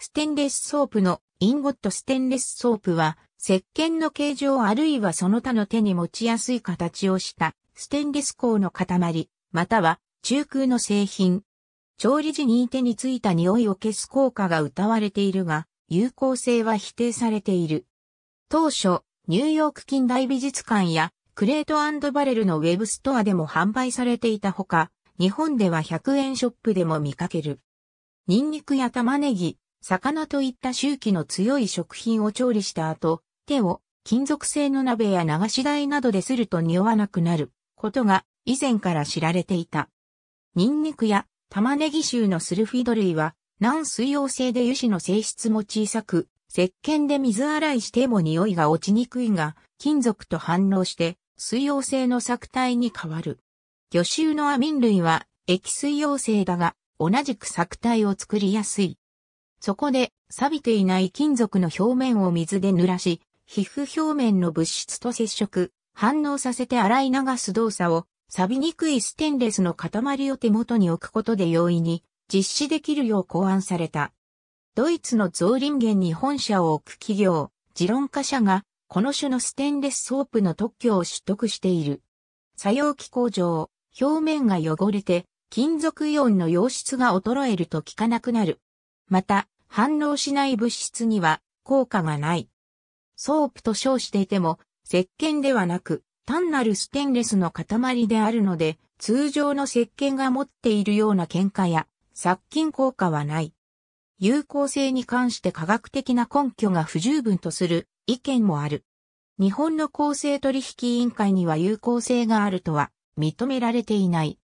ステンレスソープのインゴットステンレスソープは、石鹸の形状あるいはその他の手に持ちやすい形をしたステンレス鋼の塊、または中空の製品。調理時に手についた匂いを消す効果が謳われているが、有効性は否定されている。当初、ニューヨーク近代美術館やクレートバレルのウェブストアでも販売されていたほか、日本では100円ショップでも見かける。ニンニクや玉ねぎ、魚といった周期の強い食品を調理した後、手を金属製の鍋や流し台などですると匂わなくなることが以前から知られていた。ニンニクや玉ねぎ臭のスルフィド類は、軟水溶性で油脂の性質も小さく、石鹸で水洗いしても匂いが落ちにくいが、金属と反応して水溶性の作体に変わる。魚臭のアミン類は液水溶性だが、同じく作体を作りやすい。そこで、錆びていない金属の表面を水で濡らし、皮膚表面の物質と接触、反応させて洗い流す動作を、錆びにくいステンレスの塊を手元に置くことで容易に実施できるよう考案された。ドイツのゾーリンゲンに本社を置く企業、ジロンカ社が、この種のステンレスソープの特許を取得している。作用機構上、表面が汚れて、金属イオンの溶質が衰えると効かなくなる。また、反応しない物質には効果がない。ソープと称していても、石鹸ではなく、単なるステンレスの塊であるので、通常の石鹸が持っているような喧嘩や殺菌効果はない。有効性に関して科学的な根拠が不十分とする意見もある。日本の公正取引委員会には有効性があるとは認められていない。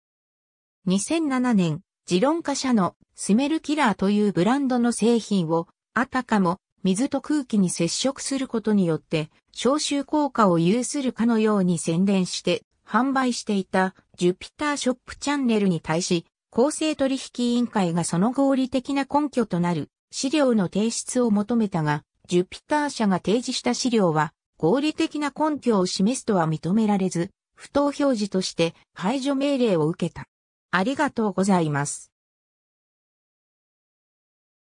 2007年、ロ論化社のスメルキラーというブランドの製品を、あたかも水と空気に接触することによって、消臭効果を有するかのように宣伝して販売していたジュピターショップチャンネルに対し、公正取引委員会がその合理的な根拠となる資料の提出を求めたが、ジュピター社が提示した資料は合理的な根拠を示すとは認められず、不当表示として排除命令を受けた。ありがとうございます。